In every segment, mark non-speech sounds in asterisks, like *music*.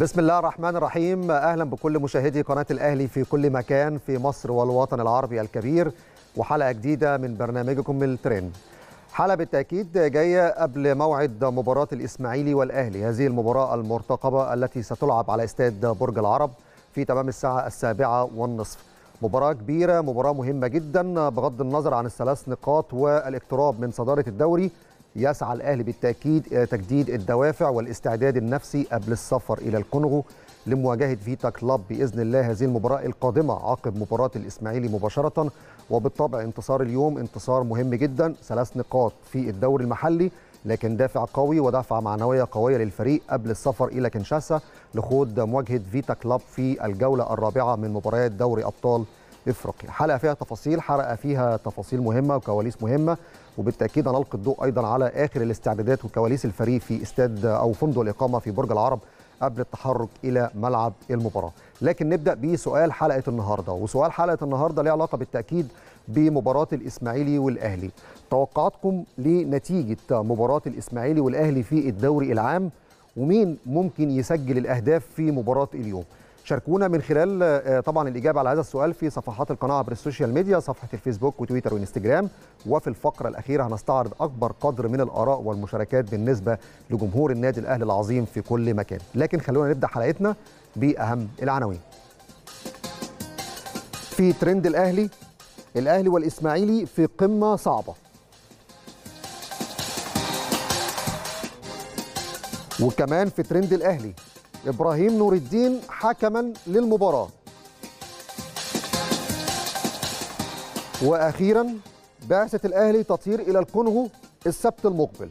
بسم الله الرحمن الرحيم اهلا بكل مشاهدي قناه الاهلي في كل مكان في مصر والوطن العربي الكبير وحلقه جديده من برنامجكم الترند حلقه بالتاكيد جايه قبل موعد مباراه الاسماعيلي والاهلي هذه المباراه المرتقبه التي ستلعب على استاد برج العرب في تمام الساعه السابعه والنصف مباراه كبيره مباراه مهمه جدا بغض النظر عن الثلاث نقاط والاقتراب من صداره الدوري يسعى الأهلي بالتأكيد الى آه، تجديد الدوافع والاستعداد النفسي قبل السفر إلى الكونغو لمواجهة فيتا كلاب بإذن الله هذه المباراة القادمة عقب مباراة الإسماعيلي مباشرة وبالطبع انتصار اليوم انتصار مهم جدا ثلاث نقاط في الدوري المحلي لكن دافع قوي ودافع معنوية قوية للفريق قبل السفر إلى كنشاسا لخوض مواجهة فيتا كلاب في الجولة الرابعة من مباريات دوري أبطال افريقيا حلقه فيها تفاصيل حلقه فيها تفاصيل مهمه وكواليس مهمه وبالتاكيد هنلقي الضوء ايضا على اخر الاستعدادات وكواليس الفريق في استاد او فندق الاقامه في برج العرب قبل التحرك الى ملعب المباراه لكن نبدا بسؤال حلقه النهارده وسؤال حلقه النهارده له علاقه بالتاكيد بمباراه الاسماعيلي والاهلي توقعاتكم لنتيجه مباراه الاسماعيلي والاهلي في الدوري العام ومين ممكن يسجل الاهداف في مباراه اليوم شاركونا من خلال آه، طبعا الإجابة على هذا السؤال في صفحات القناة عبر السوشيال ميديا صفحة الفيسبوك وتويتر وإنستجرام وفي الفقرة الأخيرة هنستعرض أكبر قدر من الآراء والمشاركات بالنسبة لجمهور النادي الأهلي العظيم في كل مكان لكن خلونا نبدأ حلقتنا بأهم العناوين في ترند الأهلي الأهلي والإسماعيلي في قمة صعبة وكمان في ترند الأهلي إبراهيم نور الدين حكما للمباراة وأخيرا بعثة الأهلي تطير إلى الكونغو السبت المقبل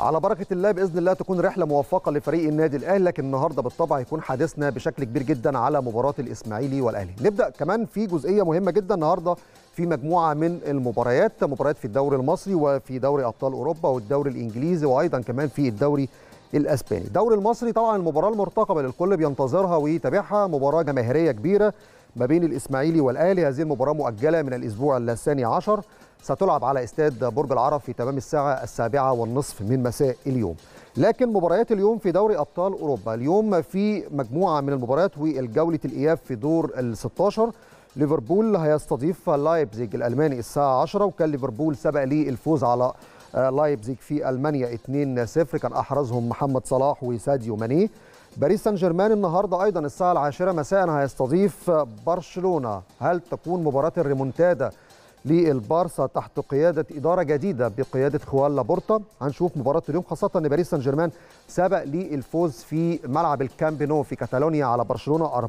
على بركة الله بإذن الله تكون رحلة موفقة لفريق النادي الأهلي لكن النهاردة بالطبع هيكون حديثنا بشكل كبير جدا على مباراة الإسماعيلي والأهلي نبدأ كمان في جزئية مهمة جدا النهاردة في مجموعه من المباريات مباريات في الدوري المصري وفي دوري ابطال اوروبا والدوري الانجليزي وايضا كمان في الدوري الاسباني الدوري المصري طبعا المباراه المرتقبه للكل بينتظرها ويتابعها مباراه جماهيريه كبيره ما بين الاسماعيلي والاهلي هذه المباراه مؤجله من الاسبوع الثاني عشر ستلعب على استاد برج العرب في تمام الساعه السابعه والنصف من مساء اليوم لكن مباريات اليوم في دوري ابطال اوروبا اليوم في مجموعه من المباريات والجوله الاياب في دور ال 16 ليفربول هيستضيف لايبزيج الألماني الساعة 10 وكان ليفربول سبق ليه الفوز على آه، لايبزيج في ألمانيا 2-0 كان أحرزهم محمد صلاح وساديو ماني باريس سان جيرمان النهارده ايضا الساعه العاشره مساء هيستضيف برشلونه هل تكون مباراه الريمونتادا للبارسا تحت قيادة إدارة جديدة بقيادة خوان لابورتا هنشوف مباراة اليوم خاصة أن باريس سان جيرمان سبق للفوز في ملعب الكامب نو في كاتالونيا على برشلونة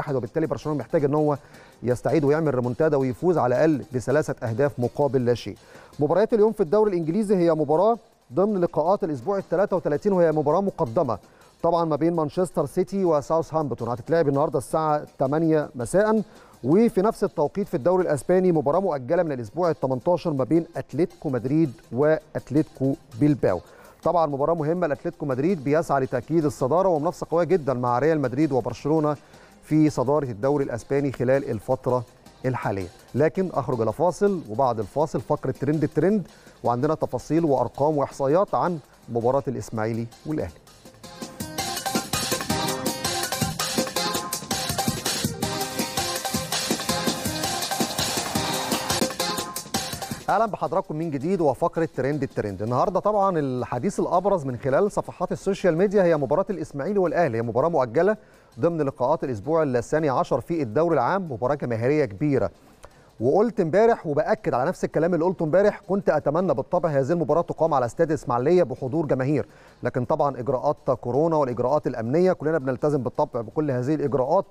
4-1 وبالتالي برشلونة محتاج أن هو يستعيد ويعمل ريمونتادا ويفوز على الأقل بثلاثة أهداف مقابل لا شيء مباريات اليوم في الدوري الإنجليزي هي مباراة ضمن لقاءات الأسبوع ال 33 وهي مباراة مقدمة طبعا ما بين مانشستر سيتي وساوثهامبتون هتتلعب النهارده الساعه 8 مساء وفي نفس التوقيت في الدوري الاسباني مباراه مؤجله من الاسبوع ال 18 ما بين اتلتيكو مدريد واتلتيكو بيلباو طبعا مباراه مهمه لاتلتيكو مدريد بيسعى لتاكيد الصداره ومنافسه قويه جدا مع ريال مدريد وبرشلونه في صداره الدوري الاسباني خلال الفتره الحاليه لكن اخرج الى فاصل وبعد الفاصل فقره ترند الترند وعندنا تفاصيل وارقام واحصائيات عن مباراه الاسماعيلي والاهلي اهلا بحضراتكم من جديد وفقره ترند الترند النهارده طبعا الحديث الابرز من خلال صفحات السوشيال ميديا هي مباراه الاسماعيلي والاهلي هي مباراه مؤجله ضمن لقاءات الاسبوع الثاني عشر في الدوري العام مباراه جماهيريه كبيره وقلت امبارح وباكد على نفس الكلام اللي قلته امبارح كنت اتمنى بالطبع هذه المباراه تقام على استاد الاسماعيليه بحضور جماهير لكن طبعا اجراءات كورونا والاجراءات الامنيه كلنا بنلتزم بالطبع بكل هذه الاجراءات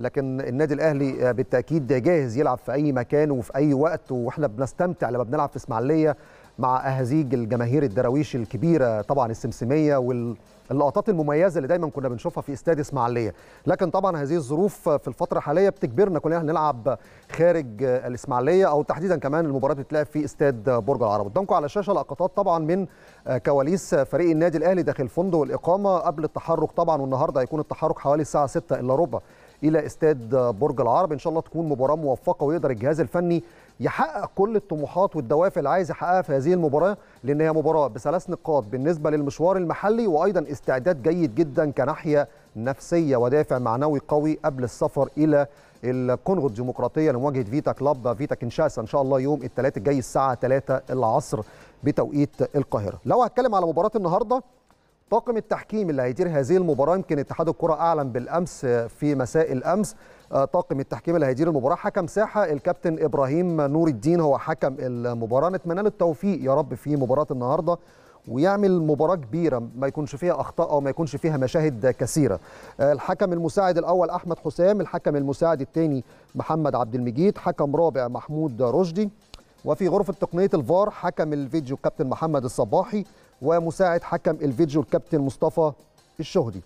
لكن النادي الاهلي آه، بالتاكيد جاهز يلعب في اي مكان وفي اي وقت واحنا بنستمتع لما بنلعب في اسماعيليه مع اهازيج الجماهير الدراويش الكبيره طبعا السمسميه واللقطات المميزه اللي دايما كنا بنشوفها في استاد اسماعيليه لكن طبعا هذه الظروف في الفتره الحاليه بتجبرنا كلنا نلعب خارج آه، الاسماعيليه او تحديدا كمان المباراه بتتلعب في استاد برج العرب قدامكم على الشاشه لقطات طبعا من آه، كواليس فريق النادي الاهلي داخل فندق الاقامه قبل التحرك طبعا والنهارده هيكون التحرك حوالي الساعه 6 الا ربع الى استاد برج العرب ان شاء الله تكون مباراه موفقه ويقدر الجهاز الفني يحقق كل الطموحات والدوافع اللي عايز يحققها في هذه المباراه لان هي مباراه بثلاث نقاط بالنسبه للمشوار المحلي وايضا استعداد جيد جدا كناحيه نفسيه ودافع معنوي قوي قبل السفر الى الكونغو الديمقراطيه لمواجهه فيتا كلاب فيتا كنشاسا ان شاء الله يوم الثلاثاء الجاي الساعه 3 العصر بتوقيت القاهره. لو هتكلم على مباراه النهارده طاقم التحكيم اللي هيدير هذه المباراه يمكن اتحاد الكره اعلن بالامس آه، في مساء الامس آه، طاقم التحكيم اللي هيدير المباراه حكم ساحه الكابتن ابراهيم نور الدين هو حكم المباراه نتمنى له التوفيق يا رب في مباراه النهارده ويعمل مباراه كبيره ما يكونش فيها اخطاء او ما يكونش فيها مشاهد كثيره آه، الحكم المساعد الاول احمد حسام الحكم المساعد الثاني محمد عبد المجيد حكم رابع محمود رشدي وفي غرفه تقنيه الفار حكم الفيديو كابتن محمد الصباحي ومساعد حكم الفيديو الكابتن مصطفى الشهدي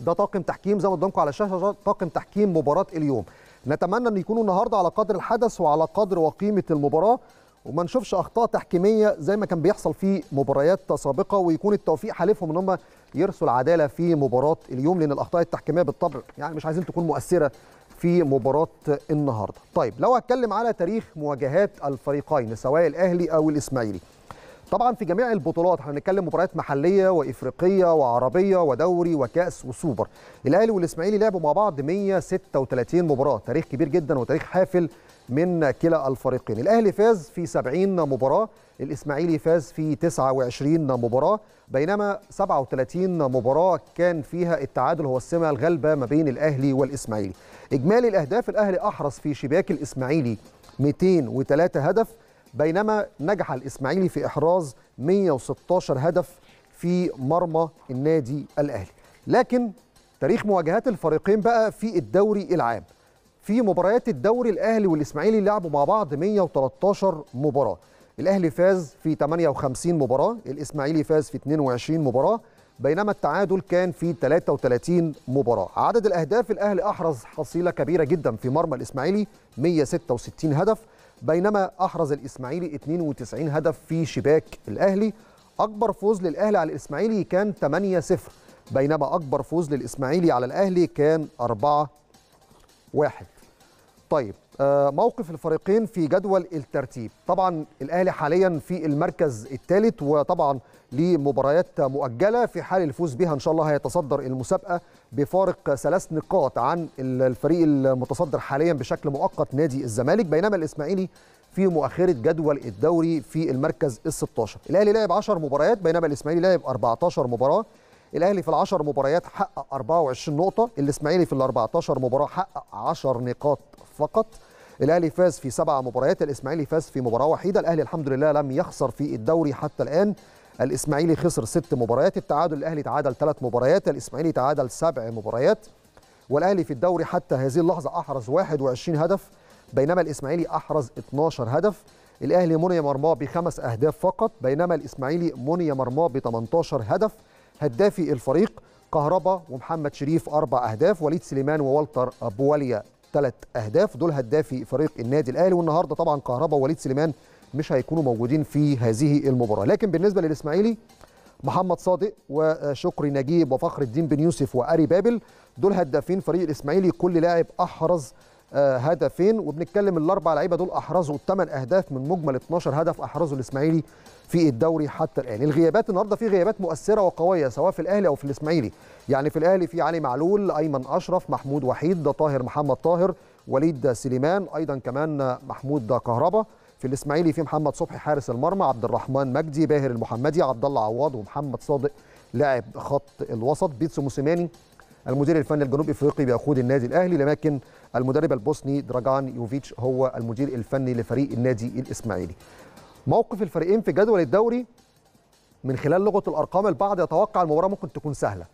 ده طاقم تحكيم زي ما قدامكم على الشاشه طاقم تحكيم مباراه اليوم نتمنى ان يكونوا النهارده على قدر الحدث وعلى قدر وقيمه المباراه وما نشوفش اخطاء تحكيميه زي ما كان بيحصل في مباريات سابقه ويكون التوفيق حالفهم ان هم يرسوا العداله في مباراه اليوم لان الاخطاء التحكيميه بالطبع يعني مش عايزين تكون مؤثره في مباراه النهارده. طيب لو هتكلم على تاريخ مواجهات الفريقين سواء الاهلي او الاسماعيلي طبعا في جميع البطولات احنا بنتكلم مباريات محليه وافريقيه وعربيه ودوري وكاس وسوبر الاهلي والاسماعيلي لعبوا مع بعض 136 مباراه تاريخ كبير جدا وتاريخ حافل من كلا الفريقين الاهلي فاز في 70 مباراه الاسماعيلي فاز في 29 مباراه بينما 37 مباراه كان فيها التعادل هو السمه الغالبه ما بين الاهلي والاسماعيلي اجمالي الاهداف الاهلي احرز في شباك الاسماعيلي 203 هدف بينما نجح الإسماعيلي في إحراز 116 هدف في مرمى النادي الأهلي لكن تاريخ مواجهات الفريقين بقى في الدوري العام في مباريات الدوري الأهلي والإسماعيلي لعبوا مع بعض 113 مباراة الأهلي فاز في 58 مباراة الإسماعيلي فاز في 22 مباراة بينما التعادل كان في 33 مباراة عدد الأهداف الأهلي أحرز حصيلة كبيرة جدا في مرمى الإسماعيلي 166 هدف بينما احرز الاسماعيلي 92 هدف في شباك الاهلي اكبر فوز للاهلي على الاسماعيلي كان 8-0 بينما اكبر فوز للاسماعيلي على الاهلي كان 4-1 طيب آه، موقف الفريقين في جدول الترتيب طبعا الاهلي حاليا في المركز الثالث وطبعا لمباريات مؤجله في حال الفوز بها ان شاء الله هيتصدر المسابقه بفارق ثلاث نقاط عن الفريق المتصدر حاليا بشكل مؤقت نادي الزمالك بينما الاسماعيلي في مؤخره جدول الدوري في المركز ال 16 الاهلي لعب 10 مباريات بينما الاسماعيلي لعب 14 مباراه الاهلي في ال10 مباريات حقق 24 نقطه الاسماعيلي في ال14 مباراه حقق 10 نقاط فقط الاهلي فاز في سبع مباريات الاسماعيلي فاز في مباراه وحيده الاهلي الحمد لله لم يخسر في الدوري حتى الان الاسماعيلي خسر ست مباريات التعادل الاهلي تعادل ثلاث مباريات الاسماعيلي تعادل سبع مباريات والاهلي في الدوري حتى هذه اللحظه احرز 21 هدف بينما الاسماعيلي احرز 12 هدف الاهلي مني مرماه بخمس اهداف فقط بينما الاسماعيلي مني مرماه ب 18 هدف هدافي الفريق كهربا ومحمد شريف أربع أهداف وليد سليمان ووالتر بواليا ثلاث أهداف دول هدافي فريق النادي الأهلي والنهاردة طبعا كهربا ووليد سليمان مش هيكونوا موجودين في هذه المباراة لكن بالنسبة للإسماعيلي محمد صادق وشكري نجيب وفخر الدين بن يوسف وأري بابل دول هدافين فريق الإسماعيلي كل لاعب أحرز آه، هدفين وبنتكلم الاربع لعيبه دول احرزوا 8 اهداف من مجمل 12 هدف احرزه الاسماعيلي في الدوري حتى الان الغيابات النهارده في غيابات مؤثره وقويه سواء في الاهلي او في الاسماعيلي يعني في الاهلي في علي معلول ايمن اشرف محمود وحيد طاهر محمد طاهر وليد سليمان ايضا كمان محمود كهربا في الاسماعيلي في محمد صبحي حارس المرمى عبد الرحمن مجدي باهر المحمدي عبد الله عواض ومحمد صادق لاعب خط الوسط بيتسو موسيماني المدير الفني الجنوب افريقي بيقود النادي الاهلي لكن المدرب البوسني دراجان يوفيتش هو المدير الفني لفريق النادي الاسماعيلي موقف الفريقين في جدول الدوري من خلال لغه الارقام البعض يتوقع المباراه ممكن تكون سهله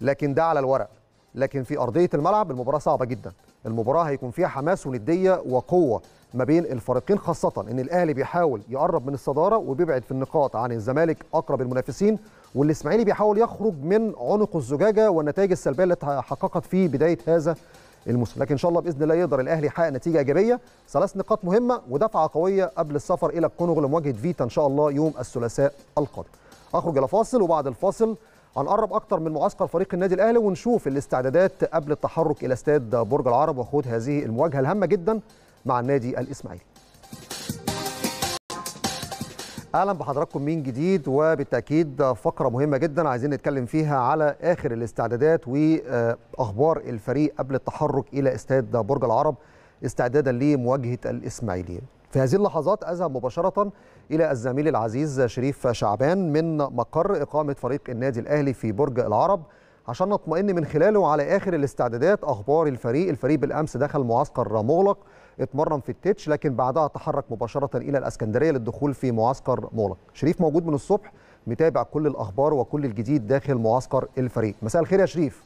لكن ده على الورق لكن في ارضيه الملعب المباراه صعبه جدا المباراه هيكون فيها حماس ونديه وقوه ما بين الفريقين خاصه ان الاهلي بيحاول يقرب من الصداره وبيبعد في النقاط عن الزمالك اقرب المنافسين والاسماعيلي بيحاول يخرج من عنق الزجاجه والنتائج السلبيه اللي اتحققت في بدايه هذا الموسم لكن ان شاء الله باذن الله يقدر الاهلي يحقق نتيجه ايجابيه ثلاث نقاط مهمه ودفعه قويه قبل السفر الى الكونغو لمواجهه فيتا ان شاء الله يوم الثلاثاء القادم اخرج الى فاصل وبعد الفاصل هنقرب اكتر من معسكر فريق النادي الاهلي ونشوف الاستعدادات قبل التحرك الى استاد برج العرب وخوض هذه المواجهه الهامه جدا مع النادي الاسماعيلي اهلا بحضراتكم من جديد وبالتاكيد فقره مهمه جدا عايزين نتكلم فيها على اخر الاستعدادات واخبار الفريق قبل التحرك الى استاد برج العرب استعدادا لمواجهه الاسماعيلي في هذه اللحظات اذهب مباشره الى الزميل العزيز شريف شعبان من مقر اقامه فريق النادي الاهلي في برج العرب عشان نطمئن من خلاله على اخر الاستعدادات اخبار الفريق الفريق بالامس دخل معسكر مغلق اتمرن في التتش لكن بعدها تحرك مباشره الى الاسكندريه للدخول في معسكر مولك شريف موجود من الصبح متابع كل الاخبار وكل الجديد داخل معسكر الفريق مساء الخير يا شريف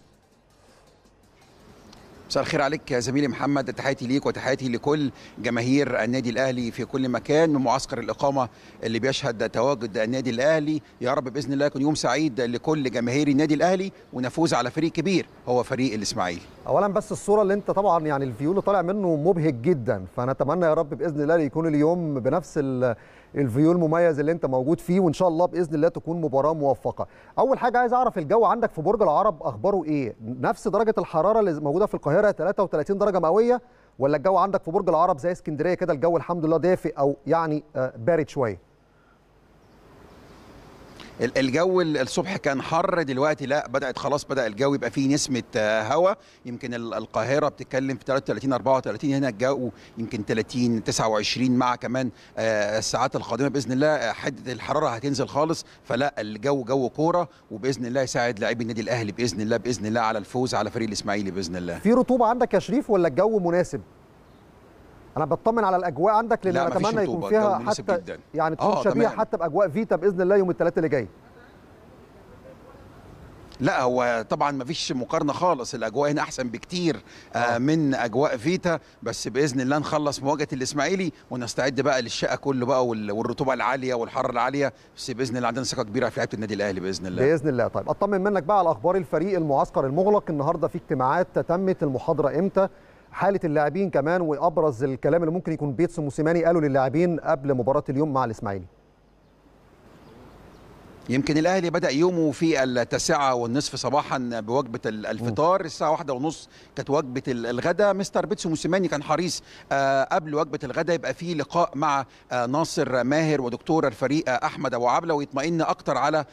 مساء الخير عليك يا زميلي محمد تحياتي ليك وتحياتي لكل جماهير النادي الاهلي في كل مكان ومعسكر الاقامه اللي بيشهد تواجد النادي الاهلي يا رب باذن الله يكون يوم سعيد لكل جماهير النادي الاهلي ونفوز على فريق كبير هو فريق الاسماعيلي اولا بس الصوره اللي انت طبعا يعني الفيو اللي طالع منه مبهج جدا فنتمنى يا رب باذن الله يكون اليوم بنفس الفيو المميز اللي انت موجود فيه وان شاء الله باذن الله تكون مباراه موفقه اول حاجه عايز اعرف الجو عندك في برج العرب اخباره ايه نفس درجه الحراره اللي موجوده في القاهره القاهره 33 درجه مئويه ولا الجو عندك في برج العرب زي اسكندريه كده الجو الحمد لله دافئ او يعني آه، بارد شويه الجو الصبح كان حر دلوقتي لا بدات خلاص بدا الجو يبقى فيه نسمه آه، هواء يمكن القاهره بتتكلم في 33 34 هنا الجو يمكن 30 29 مع كمان آه، الساعات القادمه باذن الله آه، حده الحراره هتنزل خالص فلا الجو جو كوره وباذن الله يساعد لاعبي النادي الاهلي باذن الله باذن الله على الفوز على فريق الاسماعيلي باذن الله في رطوبه عندك يا شريف ولا الجو مناسب انا بطمن على الاجواء عندك لان اتمنى يكون فيها حتى جداً. يعني تكون آه، شبيهه حتى باجواء فيتا باذن الله يوم الثلاثاء اللي جاي لا هو طبعا ما فيش مقارنه خالص الاجواء هنا احسن بكتير آه،, آه من اجواء فيتا بس باذن الله نخلص مواجهه الاسماعيلي ونستعد بقى للشقه كله بقى والرطوبه العاليه والحراره العاليه بس باذن الله عندنا ثقه كبيره في لعيبه النادي الاهلي باذن الله باذن الله طيب اطمن منك بقى على اخبار الفريق المعسكر المغلق النهارده في اجتماعات تمت المحاضره امتى حاله اللاعبين كمان وابرز الكلام اللي ممكن يكون بيتسو موسيماني قاله للاعبين قبل مباراه اليوم مع الاسماعيلي يمكن الاهلي بدا يومه في التاسعه والنصف صباحا بوجبه الفطار الساعه واحدة ونص كانت وجبه الغداء مستر بيتسو موسيماني كان حريص آه، قبل وجبه الغداء يبقى في لقاء مع آه، ناصر ماهر ودكتور الفريق آه، احمد ابو عبله ويطمئن اكتر على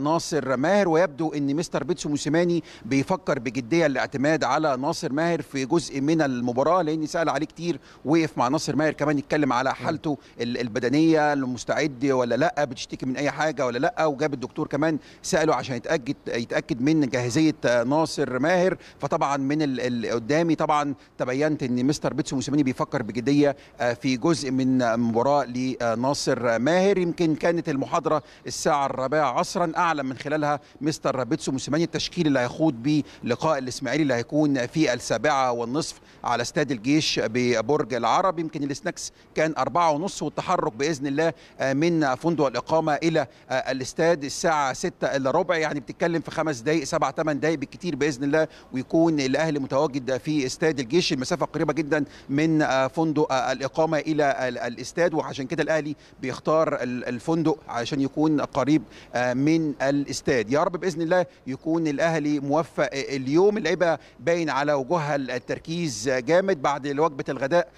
ناصر ماهر ويبدو ان مستر بيتسو موسيماني بيفكر بجديه الاعتماد على ناصر ماهر في جزء من المباراه لان سال عليه كتير وقف مع ناصر ماهر كمان يتكلم على حالته البدنيه المستعد ولا لا بتشتكي من اي حاجه ولا لا وجاب الدكتور كمان ساله عشان يتاكد يتاكد من جاهزيه ناصر ماهر فطبعا من اللي قدامي طبعا تبينت ان مستر بيتسو موسيماني بيفكر بجديه آه، في جزء من مباراه لناصر ماهر يمكن كانت المحاضره الساعه الرابعه عصرا اعلن من خلالها مستر بيتسو موسيماني التشكيل اللي هيخوض بيه لقاء الاسماعيلي اللي هيكون في السابعه والنصف على استاد الجيش ببرج العرب يمكن السناكس كان أربعة ونص والتحرك باذن الله آه، من فندق الاقامه الى آه، الاستاد الاستاد الساعه 6 الا ربع يعني بتتكلم في خمس دقائق سبع ثمان دقائق بالكثير باذن الله ويكون الاهلي متواجد في استاد الجيش المسافه قريبه جدا من آه، فندق آه، الاقامه الى الاستاد وعشان كده الاهلي بيختار الفندق عشان يكون قريب آه، من الاستاد يا رب باذن الله يكون الاهلي موفق اليوم اللعيبه باين على وجوهها التركيز جامد بعد وجبه الغداء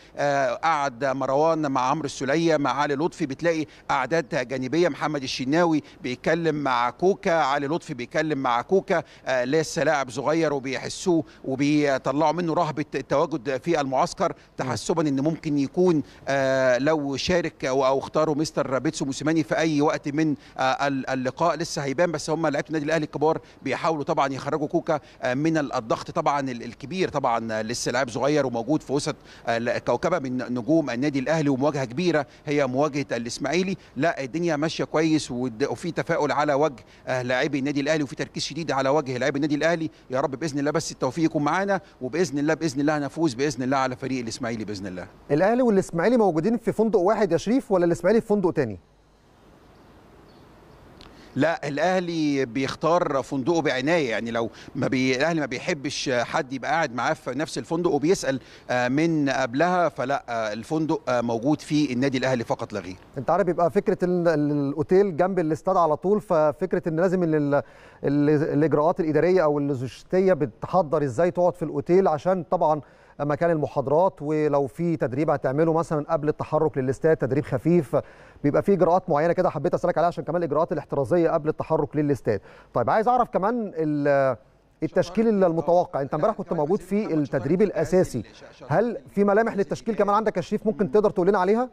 قعد مروان مع عمرو السلية مع علي لطفي بتلاقي اعداد جانبيه محمد الشناوي بيتكلم مع كوكا علي لطفي بيتكلم مع كوكا آه، لسه لاعب صغير وبيحسوه وبيطلعوا منه رهبه التواجد في المعسكر تحسبا ان ممكن يكون آه، لو شارك او, اختاروا مستر بيتسو موسيماني في اي وقت من آه، اللقاء لسه هيبان بس هم لعيبه النادي الاهلي الكبار بيحاولوا طبعا يخرجوا كوكا من الضغط طبعا الكبير طبعا لسه لاعب صغير وموجود في وسط كوكبه من نجوم النادي الاهلي ومواجهه كبيره هي مواجهه الاسماعيلي لا الدنيا ماشيه كويس وفي التفاؤل على وجه آه، لاعبي النادي الاهلي وفي تركيز شديد على وجه لاعبي النادي الاهلي يا رب باذن الله بس التوفيق يكون معانا وباذن الله باذن الله هنفوز باذن الله على فريق الاسماعيلي باذن الله الاهلي والاسماعيلي موجودين في فندق واحد يا شريف ولا الاسماعيلي في فندق تاني لا الاهلي بيختار فندقه بعنايه يعني لو ما بي... الاهلي ما بيحبش حد يبقى قاعد معاه في نفس الفندق وبيسال آه، من قبلها فلا آه، الفندق آه، موجود في النادي الاهلي فقط لا غير انت عارف بيبقى فكره الاوتيل جنب الاستاد على طول ففكره ان لازم ال... الاجراءات الاداريه او اللوجستيه بتحضر ازاي تقعد في الاوتيل عشان طبعا مكان المحاضرات ولو في تدريب هتعمله مثلا قبل التحرك للاستاد تدريب خفيف بيبقى في اجراءات معينه كده حبيت اسالك عليها عشان كمان الاجراءات الاحترازيه قبل التحرك للاستاد طيب عايز اعرف كمان التشكيل المتوقع انت امبارح كنت موجود في التدريب الاساسي هل في ملامح للتشكيل كمان عندك يا شريف ممكن تقدر تقول لنا عليها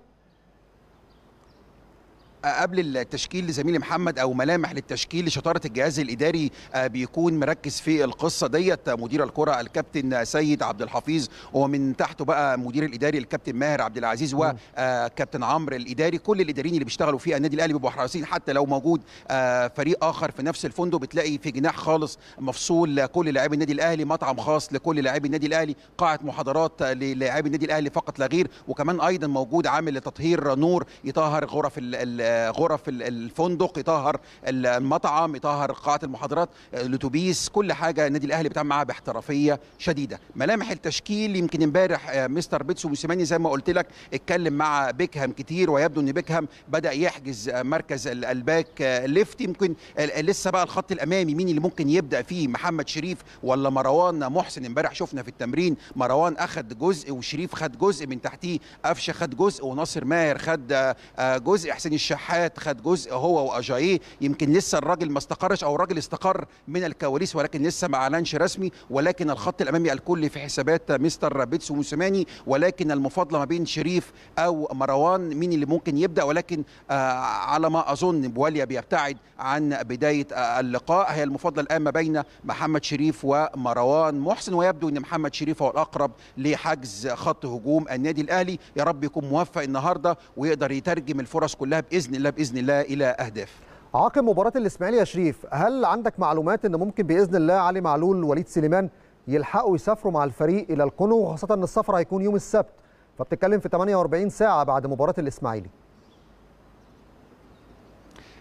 آه، قبل التشكيل لزميلي محمد او ملامح للتشكيل لشطاره الجهاز الاداري آه، بيكون مركز في القصه ديت مدير الكره الكابتن سيد عبد الحفيظ ومن تحته بقى مدير الاداري الكابتن ماهر عبد العزيز وكابتن عمرو الاداري كل الاداريين اللي بيشتغلوا في النادي الاهلي بيبقوا حريصين حتى لو موجود آه، فريق اخر في نفس الفندق بتلاقي في جناح خالص مفصول كل لاعبي النادي الاهلي مطعم خاص لكل لاعبي النادي الاهلي قاعه محاضرات للاعبي النادي الاهلي فقط لا غير وكمان ايضا موجود عامل لتطهير نور يطهر غرف ال غرف الفندق يطهر المطعم يطهر قاعه المحاضرات آه، الاتوبيس كل حاجه النادي الاهلي بيتعامل معاها باحترافيه شديده ملامح التشكيل يمكن امبارح آه، مستر بيتسو موسيماني زي ما قلت لك اتكلم مع بيكهام كتير ويبدو ان بيكهام بدا يحجز آه، مركز الباك ليفت يمكن لسه بقى الخط الامامي مين اللي ممكن يبدا فيه محمد شريف ولا مروان محسن امبارح شفنا في التمرين مروان اخد جزء وشريف خد جزء من تحتيه قفشه خد جزء وناصر ماهر خد جزء حسين الشهاب الاتحاد خد جزء هو واجاييه يمكن لسه الراجل ما استقرش او الراجل استقر من الكواليس ولكن لسه ما اعلنش رسمي ولكن الخط الامامي الكل في حسابات مستر بيتسو موسيماني ولكن المفاضله ما بين شريف او مروان مين اللي ممكن يبدا ولكن آه على ما اظن بواليا بيبتعد عن بدايه آه اللقاء هي المفاضله الان ما بين محمد شريف ومروان محسن ويبدو ان محمد شريف هو الاقرب لحجز خط هجوم النادي الاهلي يا رب يكون موفق النهارده ويقدر يترجم الفرص كلها باذن باذن الله باذن الله الى اهداف عقب مباراه الاسماعيلي يا شريف هل عندك معلومات ان ممكن باذن الله علي معلول وليد سليمان يلحقوا يسافروا مع الفريق الى القنو وخاصه ان السفر هيكون يوم السبت فبتتكلم في 48 ساعه بعد مباراه الاسماعيلي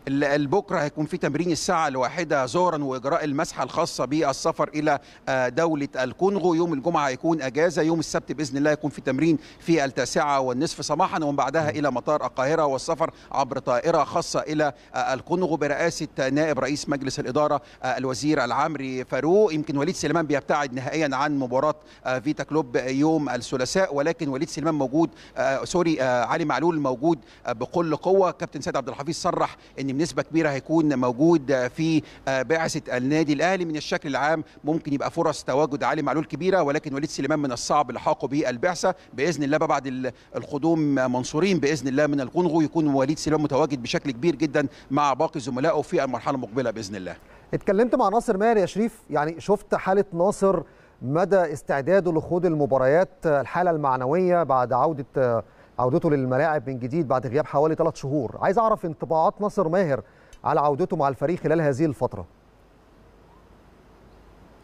بكره هيكون في تمرين الساعه الواحده ظهرا واجراء المسحه الخاصه بالسفر الى آه، دوله الكونغو يوم الجمعه هيكون اجازه يوم السبت باذن الله هيكون في تمرين في التاسعه والنصف صباحا ومن بعدها الى مطار القاهره والسفر عبر طائره خاصه الى آه، الكونغو برئاسه نائب رئيس مجلس الاداره آه، الوزير العامري فاروق يمكن وليد سليمان بيبتعد نهائيا عن مباراه فيتا كلوب يوم الثلاثاء ولكن وليد سليمان موجود سوري علي معلول موجود بكل قوه كابتن سيد عبد الحفيظ صرح ان بنسبه كبيره هيكون موجود في آه، بعثه النادي الاهلي من الشكل العام ممكن يبقى فرص تواجد علي معلول كبيره ولكن وليد سليمان من الصعب لحاقه بالبعثه باذن الله بعد القدوم منصورين باذن الله من الكونغو يكون وليد سليمان متواجد بشكل كبير جدا مع باقي زملائه في المرحله المقبله باذن الله اتكلمت مع ناصر ماهر يا شريف يعني شفت حاله ناصر مدى استعداده لخوض المباريات الحاله المعنويه بعد عوده عودته للملاعب من جديد بعد غياب حوالي ثلاث شهور عايز اعرف انطباعات ناصر ماهر على عودته مع الفريق خلال هذه الفتره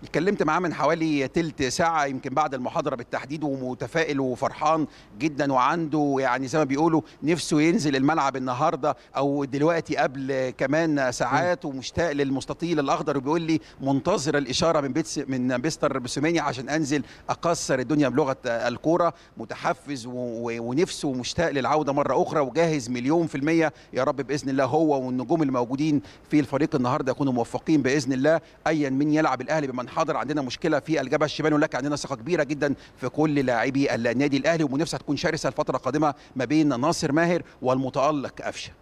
اتكلمت معاه من حوالي تلت ساعة يمكن بعد المحاضرة بالتحديد ومتفائل وفرحان جدا وعنده يعني زي ما بيقولوا نفسه ينزل الملعب النهاردة أو دلوقتي قبل كمان ساعات ومشتاق للمستطيل الأخضر وبيقول لي منتظر الإشارة من بيتس من بيستر بسوماني عشان أنزل أكسر الدنيا بلغة الكورة متحفز ونفسه مشتاق للعودة مرة أخرى وجاهز مليون في المية يا رب بإذن الله هو والنجوم الموجودين في الفريق النهاردة يكونوا موفقين بإذن الله أيا من يلعب الأهلي بمن حاضر عندنا مشكله في الجبهه الشمالي ولكن عندنا ثقه كبيره جدا في كل لاعبي النادي الاهلي ومنافسه هتكون شرسه الفتره القادمه ما بين ناصر ماهر والمتالق قفشه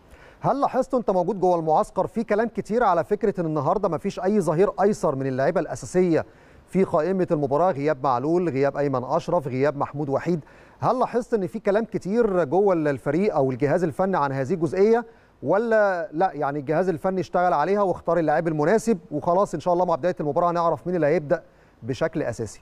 هل لاحظت انت موجود جوه المعسكر في كلام كتير على فكره ان النهارده ما فيش اي ظهير ايسر من اللعيبه الاساسيه في قائمه المباراه غياب معلول غياب ايمن اشرف غياب محمود وحيد هل لاحظت ان في كلام كتير جوه الفريق او الجهاز الفني عن هذه الجزئيه ولا لا يعني الجهاز الفني اشتغل عليها واختار اللاعب المناسب وخلاص ان شاء الله مع بدايه المباراه هنعرف مين اللي هيبدا بشكل اساسي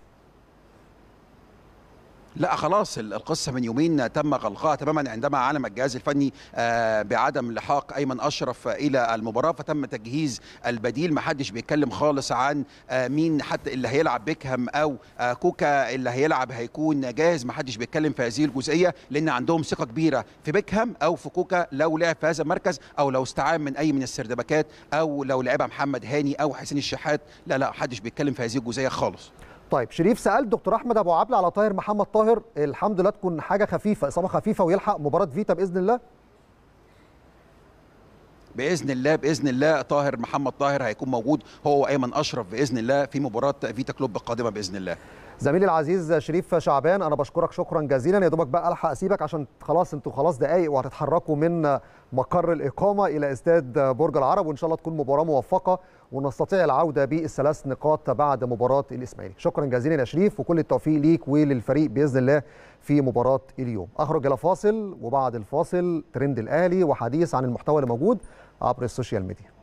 لا خلاص القصه من يومين تم غلقها تماما عندما علم الجهاز الفني آه، بعدم لحاق ايمن اشرف الى المباراه فتم تجهيز البديل ما حدش بيتكلم خالص عن آه، مين حتى اللي هيلعب بيكهام او آه، كوكا اللي هيلعب هيكون جاهز ما حدش بيتكلم في هذه الجزئيه لان عندهم ثقه كبيره في بيكهام او في كوكا لو لعب في هذا المركز او لو استعان من اي من السردبكات او لو لعبها محمد هاني او حسين الشحات لا لا حدش بيتكلم في هذه الجزئيه خالص طيب شريف سال دكتور احمد ابو عبله على طاهر محمد طاهر الحمد لله تكون حاجه خفيفه اصابه خفيفه ويلحق مباراه فيتا باذن الله باذن الله باذن الله طاهر محمد طاهر هيكون موجود هو وايمن اشرف باذن الله في مباراه فيتا كلوب القادمه باذن الله زميلي العزيز شريف شعبان انا بشكرك شكرا جزيلا يا دوبك بقى الحق اسيبك عشان خلاص انتوا خلاص دقايق وهتتحركوا من مقر الاقامه الى استاد برج العرب وان شاء الله تكون مباراه موفقه ونستطيع العوده بالثلاث نقاط بعد مباراه الاسماعيلي شكرا جزيلا يا شريف وكل التوفيق ليك وللفريق باذن الله في مباراه اليوم اخرج الى فاصل وبعد الفاصل ترند الاهلي وحديث عن المحتوى اللي موجود عبر السوشيال ميديا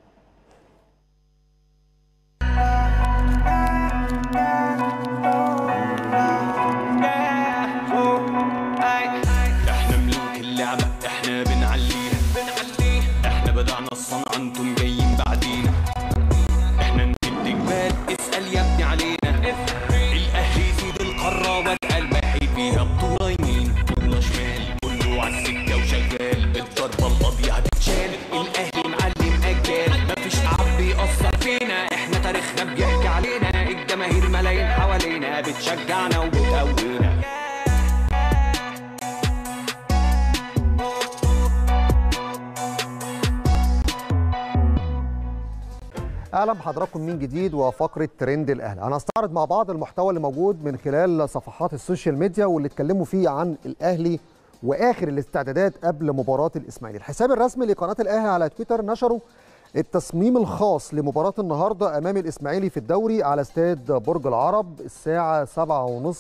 بتشجعنا وبتقوينا اهلا بحضراتكم من جديد وفقره ترند الاهلي هنستعرض مع بعض المحتوى اللي موجود من خلال صفحات السوشيال ميديا واللي اتكلموا فيه عن الاهلي واخر الاستعدادات قبل مباراه الاسماعيلي الحساب الرسمي لقناه الاهلي على تويتر نشره التصميم الخاص لمباراة النهاردة أمام الإسماعيلي في الدوري على استاد برج العرب الساعة 7:30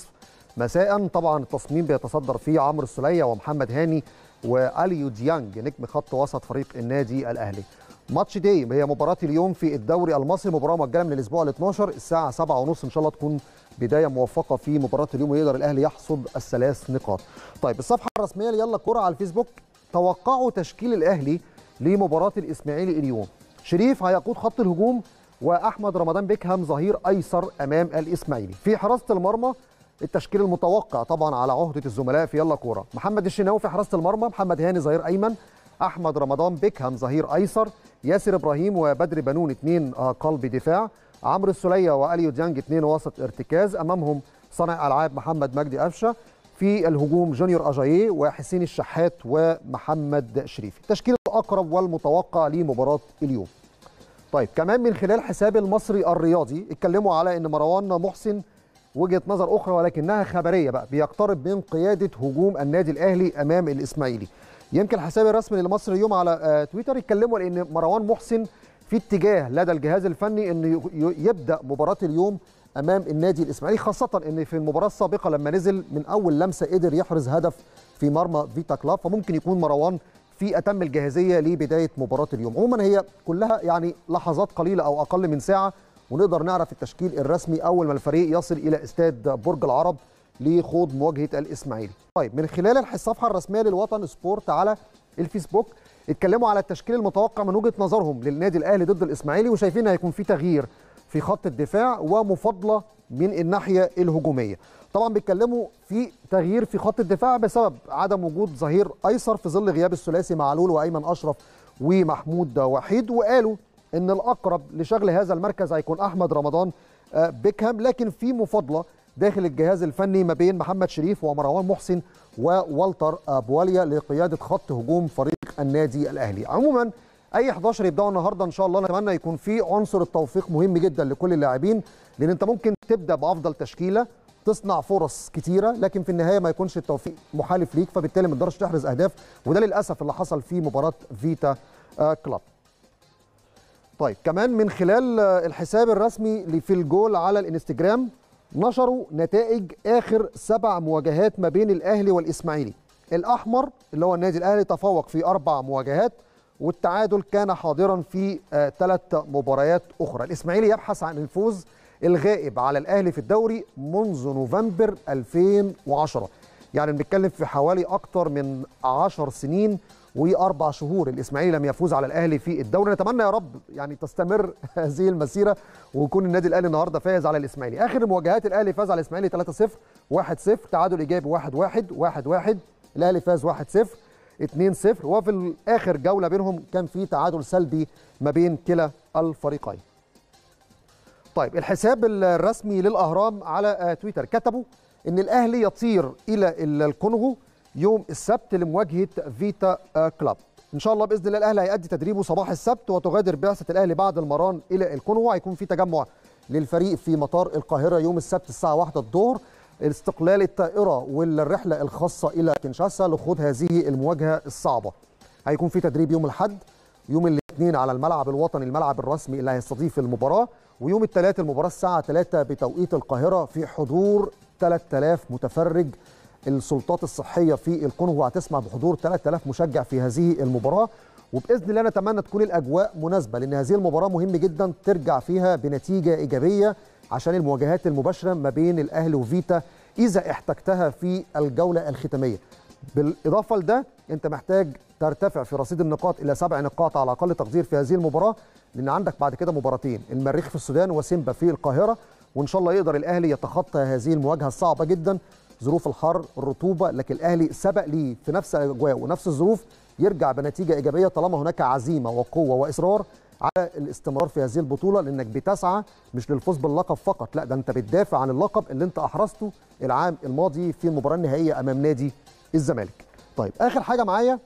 مساء طبعا التصميم بيتصدر فيه عمرو السلية ومحمد هاني واليو ديانج نجم خط وسط فريق النادي الأهلي ماتش داي هي مباراة اليوم في الدوري المصري مباراة مؤجلة من الأسبوع ال 12 الساعة 7:30 إن شاء الله تكون بداية موفقة في مباراة اليوم ويقدر الأهلي يحصد الثلاث نقاط. طيب الصفحة الرسمية ليلا كرة على الفيسبوك توقعوا تشكيل الأهلي لمباراة الإسماعيلي اليوم شريف هيقود خط الهجوم واحمد رمضان بيكهام ظهير ايسر امام الاسماعيلي في حراسه المرمى التشكيل المتوقع طبعا على عهده الزملاء في يلا كوره محمد الشناوي في حراسه المرمى محمد هاني ظهير ايمن احمد رمضان بيكهام ظهير ايسر ياسر ابراهيم وبدر بنون اثنين آه، قلب دفاع عمرو السليه واليو ديانج اثنين وسط ارتكاز امامهم صانع العاب محمد مجدي قفشه في الهجوم جونيور أجاييه وحسين الشحات ومحمد شريفي التشكيل الأقرب والمتوقع لمباراة اليوم طيب كمان من خلال حساب المصري الرياضي اتكلموا على ان مروان محسن وجهه نظر اخرى ولكنها خبريه بقى بيقترب من قياده هجوم النادي الاهلي امام الاسماعيلي يمكن حساب الرسمي للمصري اليوم على آه، تويتر يتكلموا لان مروان محسن في اتجاه لدى الجهاز الفني انه يبدا مباراه اليوم امام النادي الاسماعيلي خاصه ان في المباراه السابقه لما نزل من اول لمسه قدر يحرز هدف في مرمى فيتا كلاب فممكن يكون مروان في اتم الجاهزيه لبدايه مباراه اليوم عموما هي كلها يعني لحظات قليله او اقل من ساعه ونقدر نعرف التشكيل الرسمي اول ما الفريق يصل الى استاد برج العرب لخوض مواجهه الاسماعيلي. طيب من خلال الصفحه الرسميه للوطن سبورت على الفيسبوك اتكلموا على التشكيل المتوقع من وجهه نظرهم للنادي الاهلي ضد الاسماعيلي وشايفين هيكون في تغيير في خط الدفاع ومفاضله من الناحيه الهجوميه طبعا بيتكلموا في تغيير في خط الدفاع بسبب عدم وجود ظهير ايسر في ظل غياب الثلاثي معلول وايمن اشرف ومحمود وحيد وقالوا ان الاقرب لشغل هذا المركز هيكون احمد رمضان آه، بيكهام لكن في مفاضله داخل الجهاز الفني ما بين محمد شريف ومروان محسن ووالتر بواليا لقياده خط هجوم فريق النادي الاهلي عموما اي 11 يبداوا النهارده ان شاء الله نتمنى يكون في عنصر التوفيق مهم جدا لكل اللاعبين لان انت ممكن تبدا بافضل تشكيله تصنع فرص كتيره لكن في النهايه ما يكونش التوفيق محالف ليك فبالتالي ما تقدرش تحرز اهداف وده للاسف اللي حصل في مباراه فيتا آه، كلاب طيب كمان من خلال آه، الحساب الرسمي في الجول على الانستجرام نشروا نتائج اخر سبع مواجهات ما بين الاهلي والاسماعيلي الاحمر اللي هو النادي الاهلي تفوق في اربع مواجهات والتعادل كان حاضرا في ثلاث آه، مباريات أخرى الإسماعيلي يبحث عن الفوز الغائب على الأهلي في الدوري منذ نوفمبر 2010 يعني بنتكلم في حوالي أكتر من 10 سنين وأربع شهور الإسماعيلي لم يفوز على الأهلي في الدوري نتمنى يا رب يعني تستمر *laughs* هذه المسيرة ويكون النادي الأهلي النهاردة فايز على الإسماعيلي آخر مواجهات الأهلي فاز على الإسماعيلي 3-0 1-0 تعادل إيجابي 1-1 1-1 الأهلي فاز 1-0 2-0 وفي اخر جوله بينهم كان في تعادل سلبي ما بين كلا الفريقين. طيب الحساب الرسمي للاهرام على آه، تويتر كتبوا ان الاهلي يطير الى الكونغو يوم السبت لمواجهه فيتا آه، كلاب. ان شاء الله باذن الله الاهلي هيأدي تدريبه صباح السبت وتغادر بعثه الاهلي بعد المران الى الكونغو هيكون في تجمع للفريق في مطار القاهره يوم السبت الساعه 1 الظهر استقلال الطائرة والرحلة الخاصة إلى كنشاسا لخوض هذه المواجهة الصعبة هيكون في تدريب يوم الحد يوم الاثنين على الملعب الوطني الملعب الرسمي اللي هيستضيف المباراة ويوم الثلاث المباراة الساعة 3 بتوقيت القاهرة في حضور 3000 متفرج السلطات الصحية في الكونغو هتسمع بحضور 3000 مشجع في هذه المباراة وباذن الله نتمنى تكون الاجواء مناسبه لان هذه المباراه مهم جدا ترجع فيها بنتيجه ايجابيه عشان المواجهات المباشره ما بين الاهلي وفيتا اذا احتجتها في الجوله الختاميه بالاضافه لده انت محتاج ترتفع في رصيد النقاط الى سبع نقاط على اقل تقدير في هذه المباراه لان عندك بعد كده مباراتين المريخ في السودان وسيمبا في القاهره وان شاء الله يقدر الاهلي يتخطى هذه المواجهه الصعبه جدا ظروف الحر الرطوبه لكن الاهلي سبق ليه في نفس الاجواء ونفس الظروف يرجع بنتيجه ايجابيه طالما هناك عزيمه وقوه واصرار على الاستمرار في هذه البطوله لانك بتسعى مش للفوز باللقب فقط لا ده انت بتدافع عن اللقب اللي انت احرزته العام الماضي في المباراه النهائيه امام نادي الزمالك طيب اخر حاجه معايا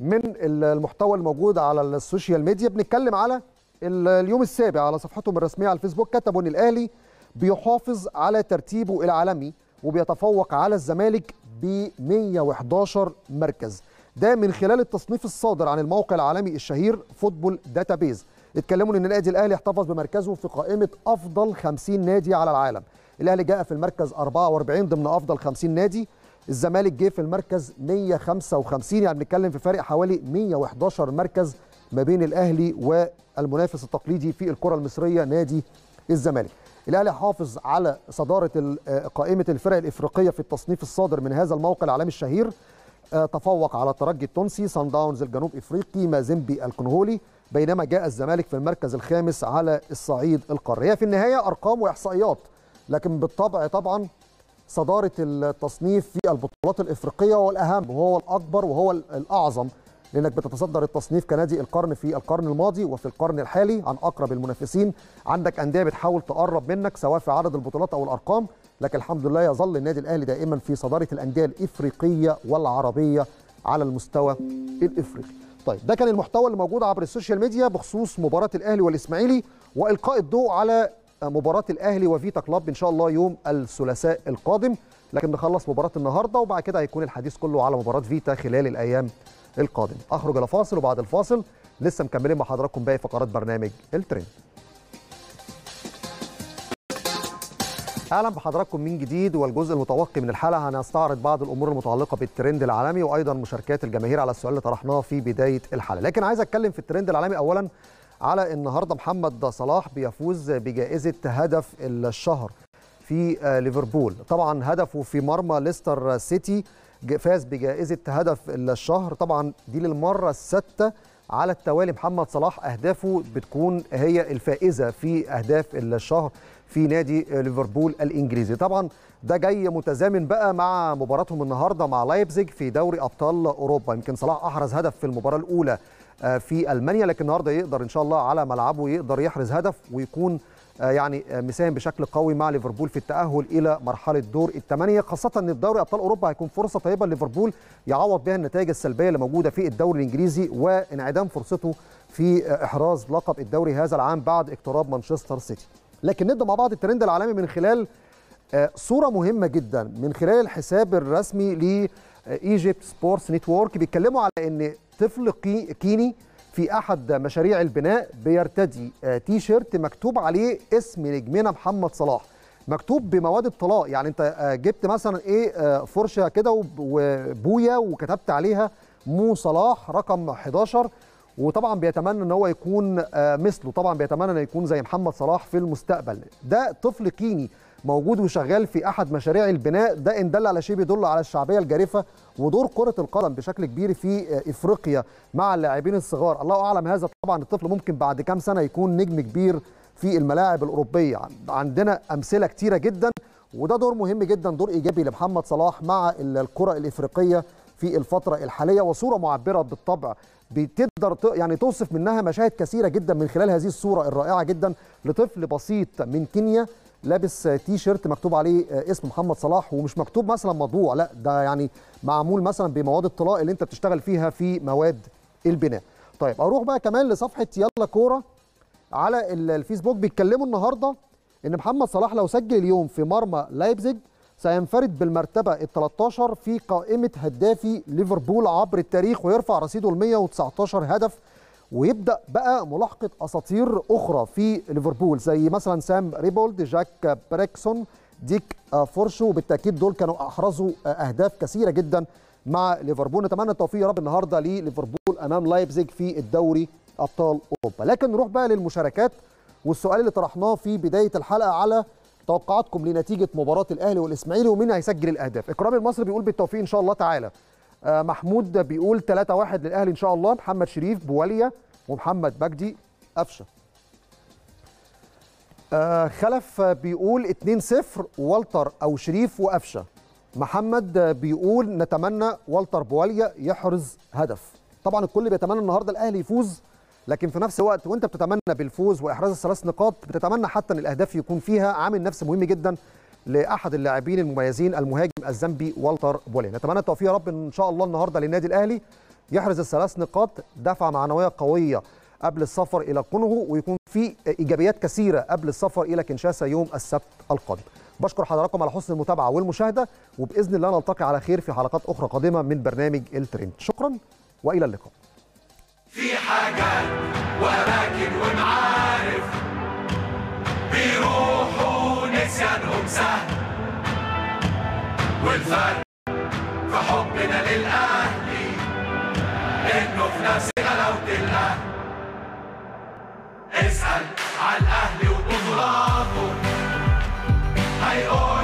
من المحتوى الموجود على السوشيال ميديا بنتكلم على اليوم السابع على صفحتهم الرسميه على الفيسبوك كتبوا ان الاهلي بيحافظ على ترتيبه العالمي وبيتفوق على الزمالك ب 111 مركز ده من خلال التصنيف الصادر عن الموقع العالمي الشهير فوتبول داتابيز اتكلموا ان النادي الاهلي احتفظ بمركزه في قائمه افضل 50 نادي على العالم الاهلي جاء في المركز 44 ضمن افضل 50 نادي الزمالك جه في المركز 155 يعني بنتكلم في فرق حوالي 111 مركز ما بين الاهلي والمنافس التقليدي في الكره المصريه نادي الزمالك الاهلي حافظ على صداره آه، قائمه الفرق الافريقيه في التصنيف الصادر من هذا الموقع العالمي الشهير تفوق على الترجي التونسي صن داونز الجنوب افريقي مازيمبي الكونغولي بينما جاء الزمالك في المركز الخامس على الصعيد القاري هي في النهايه ارقام واحصائيات لكن بالطبع طبعا صداره التصنيف في البطولات الافريقيه هو الاهم وهو الاكبر وهو الاعظم لأنك بتتصدر التصنيف كنادي القرن في القرن الماضي وفي القرن الحالي عن أقرب المنافسين عندك أندية بتحاول تقرب منك سواء في عدد البطولات أو الأرقام لكن الحمد لله يظل النادي الأهلي دائما في صدارة الأندية الإفريقية والعربية على المستوى الإفريقي طيب ده كان المحتوى اللي موجود عبر السوشيال ميديا بخصوص مباراه الاهلي والاسماعيلي والقاء الضوء على مباراه الاهلي وفيتا كلاب ان شاء الله يوم الثلاثاء القادم لكن نخلص مباراه النهارده وبعد كده هيكون الحديث كله على مباراه فيتا خلال الايام القادم اخرج الى فاصل وبعد الفاصل لسه مكملين مع حضراتكم باقي فقرات برنامج الترند اهلا بحضراتكم من جديد والجزء المتوقي من الحلقه هنستعرض بعض الامور المتعلقه بالترند العالمي وايضا مشاركات الجماهير على السؤال اللي طرحناه في بدايه الحلقه لكن عايز اتكلم في الترند العالمي اولا على النهارده محمد صلاح بيفوز بجائزه هدف الشهر في آه، ليفربول طبعا هدفه في مرمى ليستر سيتي فاز بجائزه هدف الشهر طبعا دي للمره السادسه على التوالي محمد صلاح اهدافه بتكون هي الفائزه في اهداف الشهر في نادي ليفربول الانجليزي طبعا ده جاي متزامن بقى مع مباراتهم النهارده مع لايبزيج في دوري ابطال اوروبا يمكن صلاح احرز هدف في المباراه الاولى آه، في المانيا لكن النهارده يقدر ان شاء الله على ملعبه يقدر يحرز هدف ويكون آه، يعني مساهم بشكل قوي مع ليفربول في التأهل إلى مرحلة دور الثمانية خاصة أن الدوري أبطال أوروبا هيكون فرصة طيبة لليفربول يعوض بها النتائج السلبية اللي موجودة في الدوري الإنجليزي وانعدام فرصته في آه، إحراز لقب الدوري هذا العام بعد اقتراب مانشستر سيتي لكن نبدأ مع بعض الترند العالمي من خلال آه، صورة مهمة جدا من خلال الحساب الرسمي لايجيبت ايجيبت سبورتس نتورك بيتكلموا على ان طفل كيني في احد مشاريع البناء بيرتدي آه، تيشيرت مكتوب عليه اسم نجمنا محمد صلاح مكتوب بمواد الطلاق يعني انت آه، جبت مثلا ايه آه، فرشه كده وبويه وكتبت عليها مو صلاح رقم 11 وطبعا بيتمنى ان هو يكون مثله طبعا بيتمنى ان يكون زي محمد صلاح في المستقبل ده طفل كيني موجود وشغال في احد مشاريع البناء ده ان دل على شيء بيدل على الشعبيه الجارفه ودور كره القدم بشكل كبير في افريقيا مع اللاعبين الصغار الله اعلم هذا طبعا الطفل ممكن بعد كام سنه يكون نجم كبير في الملاعب الاوروبيه عندنا امثله كتيره جدا وده دور مهم جدا دور ايجابي لمحمد صلاح مع الكره الافريقيه في الفتره الحاليه وصوره معبره بالطبع بتقدر يعني توصف منها مشاهد كثيره جدا من خلال هذه الصوره الرائعه جدا لطفل بسيط من كينيا لابس تي شيرت مكتوب عليه آه، اسم محمد صلاح ومش مكتوب مثلا مطبوع لا ده يعني معمول مثلا بمواد الطلاء اللي انت بتشتغل فيها في مواد البناء طيب اروح بقى كمان لصفحه يلا كوره على الفيسبوك بيتكلموا النهارده ان محمد صلاح لو سجل اليوم في مرمى لايبزيج سينفرد بالمرتبه ال 13 في قائمه هدافي ليفربول عبر التاريخ ويرفع رصيده ال 119 هدف ويبدا بقى ملاحقه اساطير اخرى في ليفربول زي مثلا سام ريبولد جاك بريكسون ديك فورشو وبالتاكيد دول كانوا احرزوا اهداف كثيره جدا مع ليفربول نتمنى التوفيق يا رب النهارده لليفربول امام لايبزيج في الدوري ابطال اوروبا لكن نروح بقى للمشاركات والسؤال اللي طرحناه في بدايه الحلقه على توقعاتكم لنتيجه مباراه الاهلي والاسماعيلي ومين هيسجل الاهداف اكرام المصري بيقول بالتوفيق ان شاء الله تعالى آه، محمود بيقول 3-1 للاهلي ان شاء الله محمد شريف بواليا ومحمد مجدي قفشه آه، خلف بيقول 2-0 والتر او شريف وقفشه محمد بيقول نتمنى والتر بواليا يحرز هدف طبعا الكل بيتمنى النهارده الاهلي يفوز لكن في نفس الوقت وانت بتتمنى بالفوز واحراز الثلاث نقاط بتتمنى حتى ان الاهداف يكون فيها عامل نفسي مهم جدا لاحد اللاعبين المميزين المهاجم الزامبي والتر بولين نتمنى التوفيق يا رب ان شاء الله النهارده للنادي الاهلي يحرز الثلاث نقاط دفعه معنويه قويه قبل السفر الى كونغو ويكون في ايجابيات كثيره قبل السفر الى كنشاسا يوم السبت القادم بشكر حضراتكم على حسن المتابعه والمشاهده وباذن الله نلتقي على خير في حلقات اخرى قادمه من برنامج الترند شكرا والى اللقاء في حاجات واماكن ومعارف بيروحوا نسيانهم سهل والفرق في حبنا للأهلي إنه في نفس غلاوة الاهلي اسأل على الأهلي وبطولاته هيقول